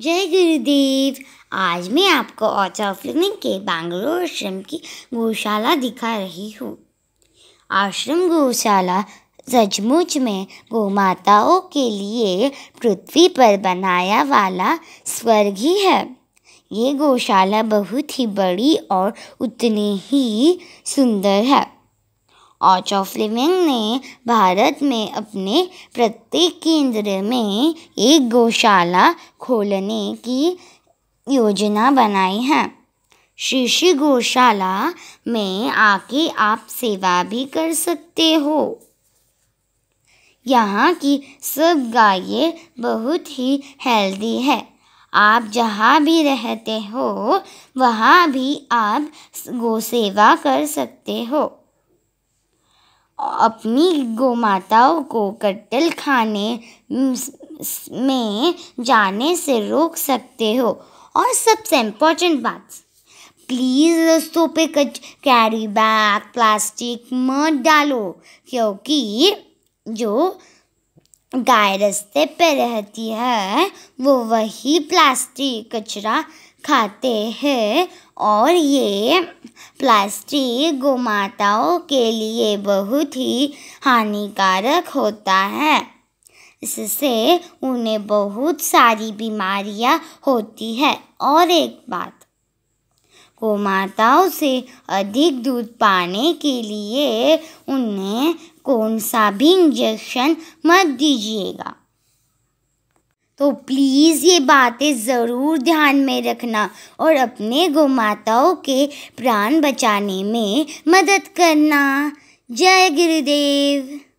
जय गुरुदेव आज मैं आपको ऑचा फिल्मिंग के बैंगलोर आश्रम की गौशाला दिखा रही हूँ आश्रम गौशाला सचमुच में गौमाताओं के लिए पृथ्वी पर बनाया वाला स्वर्ग ही है ये गौशाला बहुत ही बड़ी और उतनी ही सुंदर है आर्ट ऑफ लिविंग ने भारत में अपने प्रत्येक केंद्र में एक गौशाला खोलने की योजना बनाई है शिशि गौशाला में आके आप सेवा भी कर सकते हो यहाँ की सब गायें बहुत ही हेल्दी है आप जहाँ भी रहते हो वहाँ भी आप गौ सेवा कर सकते हो अपनी गोमाताओं को कटल खाने में जाने से रोक सकते हो और सबसे इम्पोर्टेंट बात प्लीज़ रस्तों पे कच कैरी बैग प्लास्टिक मत डालो क्योंकि जो गाय रस्ते पे रहती है वो वही प्लास्टिक कचरा खाते हैं और ये प्लास्टिक गोमाताओं के लिए बहुत ही हानिकारक होता है इससे उन्हें बहुत सारी बीमारियां होती है और एक बात गोमाताओं से अधिक दूध पाने के लिए उन्हें कौन सा भी इंजेक्शन मत दीजिएगा तो प्लीज़ ये बातें ज़रूर ध्यान में रखना और अपने गोमाताओं के प्राण बचाने में मदद करना जय गुरुदेव